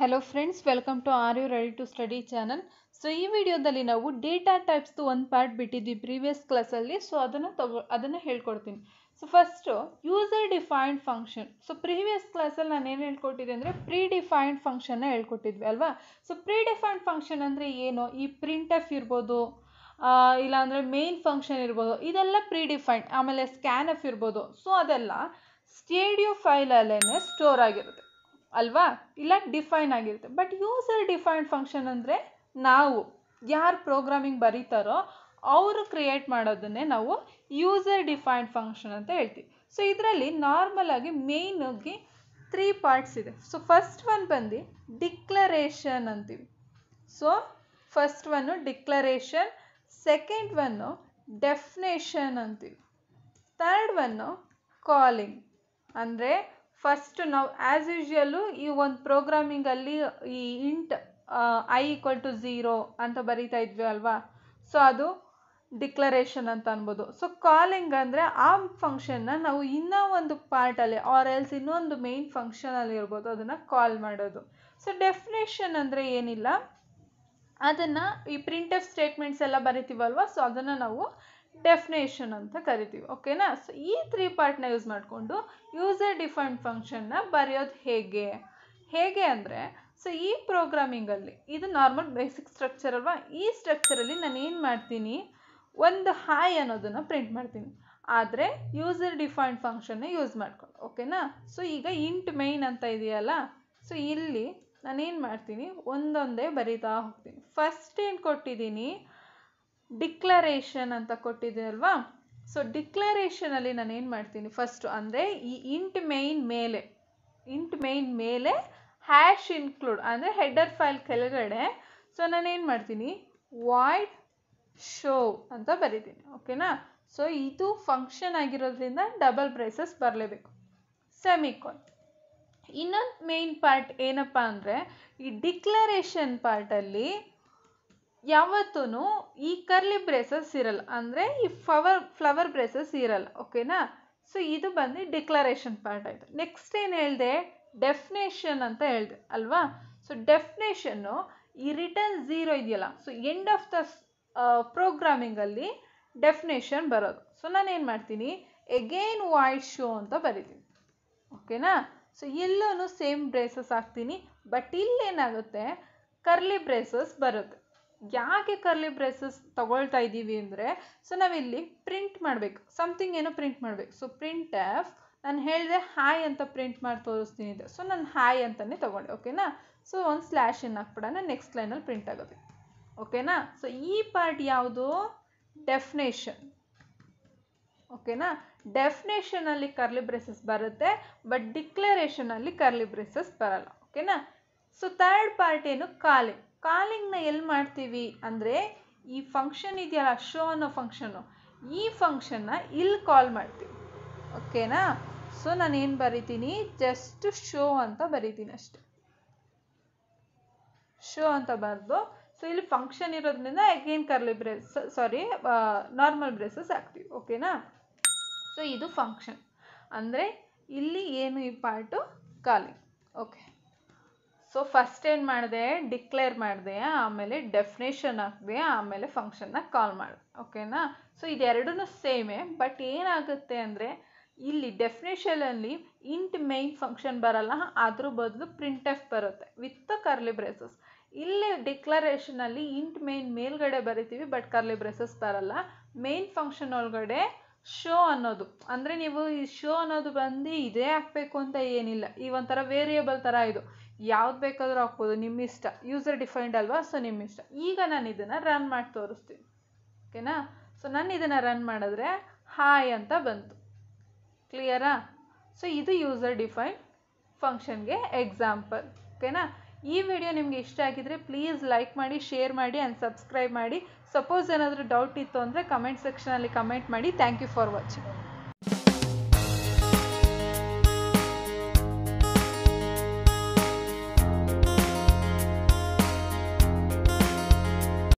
hello friends welcome to are you ready to study channel so ಈ ವಿಡಿಯೋದಲ್ಲಿ ನಾವು data ಟೈಪ್ಸ್ದು ಒಂದು ಪಾರ್ಟ್ ಬಿಟ್ಟಿದ್ವಿ ಪ್ರೀವಿಯಸ್ ಕ್ಲಾಸಲ್ಲಿ ಸೊ ಅದನ್ನು ತಗೋ ಅದನ್ನು ಹೇಳ್ಕೊಡ್ತೀನಿ so first user defined function so previous ಕ್ಲಾಸಲ್ಲಿ ನಾನು ಏನು ಹೇಳ್ಕೊಟ್ಟಿದ್ದೆ ಅಂದರೆ ಪ್ರೀ ಡಿಫೈನ್ಡ್ ಫಂಕ್ಷನ್ನ ಹೇಳ್ಕೊಟ್ಟಿದ್ವಿ ಅಲ್ವಾ ಸೊ ಪ್ರೀ ಡಿಫೈನ್ಡ್ ಫಂಕ್ಷನ್ ಅಂದರೆ ಏನು ಈ ಪ್ರಿಂಟ್ ಎಫ್ ಇರ್ಬೋದು ಇಲ್ಲಾಂದರೆ ಮೇನ್ ಫಂಕ್ಷನ್ ಇರ್ಬೋದು ಇದೆಲ್ಲ ಪ್ರೀ ಡಿಫೈನ್ಡ್ ಆಮೇಲೆ ಸ್ಕ್ಯಾನ್ ಎಫ್ ಇರ್ಬೋದು ಸೊ ಅದೆಲ್ಲ ಸ್ಟೇಡಿಯೋ ಫೈಲಲ್ಲೇ ಸ್ಟೋರ್ ಆಗಿರುತ್ತೆ ಅಲ್ವಾ ಇಲ್ಲ ಡಿಫೈನ್ ಆಗಿರುತ್ತೆ ಬಟ್ ಯೂಸರ್ ಡಿಫೈನ್ಡ್ ಫಂಕ್ಷನ್ ಅಂದರೆ ನಾವು ಯಾರು ಪ್ರೋಗ್ರಾಮಿಂಗ್ ಬರೀತಾರೋ ಅವರು ಕ್ರಿಯೇಟ್ ಮಾಡೋದನ್ನೇ ನಾವು ಯೂಸರ್ ಡಿಫೈನ್ಡ್ ಫಂಕ್ಷನ್ ಅಂತ ಹೇಳ್ತೀವಿ ಸೊ ಇದರಲ್ಲಿ ನಾರ್ಮಲಾಗಿ ಮೇಯ್ನಾಗಿ ತ್ರೀ ಪಾರ್ಟ್ಸ್ ಇದೆ ಸೊ ಫಸ್ಟ್ ಒನ್ ಬಂದು ಡಿಕ್ಲರೇಷನ್ ಅಂತೀವಿ so first one declaration second one definition ಅಂತೀವಿ ಥರ್ಡ್ ಒನ್ನು ಕಾಲಿಂಗ್ ಅಂದರೆ ಫಸ್ಟ್ ನಾವು ಆ್ಯಸ್ ಯೂಶ್ವಲ್ಲು ಈ ಒಂದು ಪ್ರೋಗ್ರಾಮಿಂಗಲ್ಲಿ ಈ int I equal to zero ಅಂತ ಬರೀತಾ ಇದ್ವಿ ಅಲ್ವಾ ಸೊ ಅದು ಡಿಕ್ಲರೇಷನ್ ಅಂತ ಅನ್ಬೋದು ಸೊ ಕಾಲಿಂಗ್ ಅಂದರೆ ಆ ಫಂಕ್ಷನ್ನ ನಾವು ಇನ್ನೂ ಒಂದು ಪಾರ್ಟಲ್ಲಿ ಆರ್ ಎಲ್ಸ್ ಇನ್ನೊಂದು ಮೇನ್ ಫಂಕ್ಷನಲ್ಲಿ ಇರ್ಬೋದು ಅದನ್ನು ಕಾಲ್ ಮಾಡೋದು ಸೊ ಡೆಫಿನೇಷನ್ ಅಂದರೆ ಏನಿಲ್ಲ ಅದನ್ನು ಈ ಪ್ರಿಂಟ್ ಎಫ್ ಸ್ಟೇಟ್ಮೆಂಟ್ಸ್ ಎಲ್ಲ ಬರಿತೀವಲ್ವ ಸೊ ಅದನ್ನು ನಾವು ಡೆಫಿನೇಷನ್ ಅಂತ ಕರಿತೀವಿ ಓಕೆನಾ ಸೊ ಈ ತ್ರೀ ಪಾರ್ಟ್ನ ಯೂಸ್ ಮಾಡಿಕೊಂಡು ಯೂಸರ್ ಡಿಫೈನ್ಡ್ ಫಂಕ್ಷನ್ನ ಬರೆಯೋದು ಹೇಗೆ ಹೇಗೆ ಅಂದರೆ ಸೊ ಈ ಪ್ರೋಗ್ರಾಮಿಂಗಲ್ಲಿ ಇದು ನಾರ್ಮಲ್ ಬೇಸಿಕ್ ಸ್ಟ್ರಕ್ಚರ್ ಅಲ್ವಾ ಈ ಸ್ಟ್ರಕ್ಚರಲ್ಲಿ ನಾನು ಏನು ಮಾಡ್ತೀನಿ ಒಂದು ಹಾಯ್ ಅನ್ನೋದನ್ನು ಪ್ರಿಂಟ್ ಮಾಡ್ತೀನಿ ಆದರೆ ಯೂಸರ್ ಡಿಫೈನ್ಡ್ ಫಂಕ್ಷನ್ನ ಯೂಸ್ ಮಾಡ್ಕೊಂಡು ಓಕೆನಾ ಸೊ ಈಗ ಇಂಟ್ ಮೈನ್ ಅಂತ ಇದೆಯಲ್ಲ ಸೊ ಇಲ್ಲಿ ನಾನೇನು ಮಾಡ್ತೀನಿ ಒಂದೊಂದೇ ಬರಿತಾ ಹೋಗ್ತೀನಿ ಫಸ್ಟ್ ಏನು ಕೊಟ್ಟಿದ್ದೀನಿ ಡಿಕ್ಲರೇಷನ್ ಅಂತ ಕೊಟ್ಟಿದೆ ಅಲ್ವಾ ಸೊ ಡಿಕ್ಲರೇಷನಲ್ಲಿ ನಾನು ಏನು ಮಾಡ್ತೀನಿ ಫಸ್ಟು ಅಂದರೆ ಈ ಇಂಟ್ ಮೇಯ್ನ್ ಮೇಲೆ ಇಂಟ್ ಮೇಯ್ನ್ ಮೇಲೆ ಹ್ಯಾಶ್ ಇನ್ಕ್ಲೂಡ್ ಅಂದರೆ ಹೆಡರ್ ಫೈಲ್ ಕೆಳಗಡೆ ಸೊ ನಾನು ಏನು ಮಾಡ್ತೀನಿ ವಾಯ್ಡ್ ಶೋ ಅಂತ ಬರೀತೀನಿ ಓಕೆನಾ ಸೊ ಇದು ಫಂಕ್ಷನ್ ಆಗಿರೋದ್ರಿಂದ ಡಬಲ್ ಪ್ರೈಸಸ್ ಬರಲೇಬೇಕು ಸೆಮಿಕಾನ್ ಇನ್ನೊಂದು ಮೇಯ್ನ್ ಪಾರ್ಟ್ ಏನಪ್ಪ ಅಂದರೆ ಈ ಡಿಕ್ಲರೇಷನ್ ಪಾರ್ಟಲ್ಲಿ ಯಾವತ್ತೂ ಈ ಕರ್ಲಿ ಬ್ರೇಸಸ್ ಇರಲ್ಲ ಅಂದರೆ ಈ ಫ್ಲವರ್ ಫ್ಲವರ್ ಬ್ರೇಸಸ್ ಇರಲ್ಲ ಓಕೆನಾ ಸೊ ಇದು ಬಂದು ಡಿಕ್ಲರೇಷನ್ ಪಾರ್ಟ್ ಆಯಿತು ನೆಕ್ಸ್ಟ್ ಏನು ಹೇಳಿದೆ ಡೆಫಿನೇಷನ್ ಅಂತ ಹೇಳಿದೆ ಅಲ್ವಾ ಸೊ ಡೆಫಿನೇಷನ್ನು ಈ ರಿಟರ್ನ್ ಝೀರೋ ಇದೆಯಲ್ಲ ಸೊ ಎಂಡ್ ಆಫ್ ದ ಪ್ರೋಗ್ರಾಮಿಂಗಲ್ಲಿ ಡೆಫಿನೇಷನ್ ಬರೋದು ಸೊ ನಾನೇನು ಮಾಡ್ತೀನಿ ಎಗೇನ್ ವಾಯ್ಡ್ ಶೋ ಅಂತ ಬರೀತೀನಿ ಓಕೆನಾ ಸೊ ಎಲ್ಲೂ ಸೇಮ್ ಬ್ರೇಸಸ್ ಹಾಕ್ತೀನಿ ಬಟ್ ಇಲ್ಲೇನಾಗುತ್ತೆ ಕರ್ಲಿ ಬ್ರೇಸಸ್ ಬರುತ್ತೆ ಯಾಕೆ ಕರ್ಲಿ ಬ್ರೇಸಸ್ ತಗೊಳ್ತಾ ಇದ್ದೀವಿ ಅಂದರೆ ಸೊ ನಾವಿಲ್ಲಿ ಪ್ರಿಂಟ್ ಮಾಡಬೇಕು ಸಮಥಿಂಗ್ ಏನೋ ಪ್ರಿಂಟ್ ಮಾಡಬೇಕು ಸೊ ಪ್ರಿಂಟ್ ಆಫ್ ನಾನು ಹೇಳಿದೆ ಹಾಯ್ ಅಂತ ಪ್ರಿಂಟ್ ಮಾಡಿ ತೋರಿಸ್ತೀನಿ ಅಂತ ಸೊ ನಾನು ಹಾಯ್ ಅಂತಲೇ ತೊಗೊಂಡೆ ಓಕೆನಾ ಸೊ ಒಂದು ಸ್ಲ್ಯಾಶನ್ನು ಹಾಕ್ಬಿಡೋಣ ನೆಕ್ಸ್ಟ್ ಲೈನಲ್ಲಿ ಪ್ರಿಂಟ್ ಆಗುತ್ತೆ ಓಕೆನಾ ಸೊ ಈ ಪಾರ್ಟ್ ಯಾವುದು ಡೆಫಿನೇಷನ್ ಓಕೆನಾ ಡೆಫಿನೇಷನಲ್ಲಿ ಕರ್ಲಿ ಬ್ರೇಸಸ್ ಬರುತ್ತೆ ಬಟ್ ಡಿಕ್ಲರೇಷನಲ್ಲಿ ಕರ್ಲಿ ಬ್ರೇಸಸ್ ಬರಲ್ಲ ಓಕೆನಾ ಸೊ ಥರ್ಡ್ ಪಾರ್ಟ್ ಏನು ಕಾಲಿಂಗ್ ಕಾಲಿಂಗ್ನ ಎಲ್ಲಿ ಮಾಡ್ತೀವಿ ಅಂದರೆ ಈ ಫಂಕ್ಷನ್ ಇದೆಯಲ್ಲ ಶೋ ಅನ್ನೋ ಫಂಕ್ಷನು ಈ ಫಂಕ್ಷನ್ನ ಇಲ್ಲಿ ಕಾಲ್ ಮಾಡ್ತೀವಿ ಓಕೆನಾ ಸೊ ನಾನೇನು ಬರಿತೀನಿ ಜಸ್ಟ್ ಶೋ ಅಂತ ಬರಿತೀನಿ ಅಷ್ಟೆ ಶೋ ಅಂತ ಬರೆದು ಸೊ ಇಲ್ಲಿ ಫಂಕ್ಷನ್ ಇರೋದ್ರಿಂದ again curly brace sorry normal braces ಹಾಕ್ತೀವಿ ಓಕೆನಾ ಸೊ ಇದು ಫಂಕ್ಷನ್ ಅಂದರೆ ಇಲ್ಲಿ ಏನು ಈ part calling okay so first ಏನು ಮಾಡಿದೆ ಡಿಕ್ಲೇರ್ ಮಾಡಿದೆ ಆಮೇಲೆ ಡೆಫಿನೇಷನ್ ಹಾಕಿದೆ ಆಮೇಲೆ ಫಂಕ್ಷನ್ನ ಕಾಲ್ ಮಾಡಿದೆ ಓಕೆನಾ ಸೊ ಇದೆರಡೂ ಸೇಮೇ ಬಟ್ ಏನಾಗುತ್ತೆ ಅಂದರೆ ಇಲ್ಲಿ ಡೆಫಿನೇಷನಲ್ಲಿ ಇಂಟ್ ಮೇನ್ ಫಂಕ್ಷನ್ ಬರಲ್ಲ ಅದ್ರ ಬದಲು ಪ್ರಿಂಟ್ ಎಫ್ ಬರುತ್ತೆ ವಿತ್ ಕರ್ಲಿ ಬ್ರೇಸಸ್ ಇಲ್ಲಿ ಡಿಕ್ಲರೇಷನಲ್ಲಿ ಇಂಟ್ ಮೇನ್ ಮೇಲ್ಗಡೆ ಬರಿತೀವಿ ಬಟ್ ಕರ್ಲಿ ಬ್ರೇಸಸ್ ಬರಲ್ಲ ಮೇನ್ ಫಂಕ್ಷನ್ ಒಳಗಡೆ ಶೋ ಅನ್ನೋದು ಅಂದರೆ ನೀವು ಈ ಶೋ ಅನ್ನೋದು ಬಂದು ಇದೇ ಹಾಕ್ಬೇಕು ಅಂತ ಏನಿಲ್ಲ ಈ ಒಂಥರ ವೇರಿಯೇಬಲ್ ಥರ ಇದು ಯಾವ್ದು ಬೇಕಾದರೂ ಹಾಕ್ಬೋದು ನಿಮ್ಮ ಇಷ್ಟ ಯೂಸರ್ ಡಿಫೈನ್ಡ್ ಅಲ್ವಾ ಸೊ ನಿಮ್ಮ ಇಷ್ಟ ಈಗ ನಾನು ಇದನ್ನು ರನ್ ಮಾಡಿ ತೋರಿಸ್ತೀನಿ ಓಕೆನಾ ಸೊ ನಾನು ಇದನ್ನು ರನ್ ಮಾಡಿದ್ರೆ ಹಾಯ್ ಅಂತ ಬಂತು ಕ್ಲಿಯರಾ ಸೊ ಇದು ಯೂಸರ್ ಡಿಫೈನ್ ಫಂಕ್ಷನ್ಗೆ ಎಕ್ಸಾಂಪಲ್ ಓಕೆನಾ ಈ ವಿಡಿಯೋ ನಿಮಗೆ ಇಷ್ಟ ಆಗಿದ್ದರೆ ಪ್ಲೀಸ್ ಲೈಕ್ ಮಾಡಿ ಶೇರ್ ಮಾಡಿ ಆ್ಯಂಡ್ ಸಬ್ಸ್ಕ್ರೈಬ್ ಮಾಡಿ ಸಪೋಸ್ ಏನಾದರೂ ಡೌಟ್ ಇತ್ತು ಅಂದರೆ ಕಮೆಂಟ್ ಸೆಕ್ಷನಲ್ಲಿ ಕಮೆಂಟ್ ಮಾಡಿ ಥ್ಯಾಂಕ್ ಯು ಫಾರ್ ವಾಚಿಂಗ್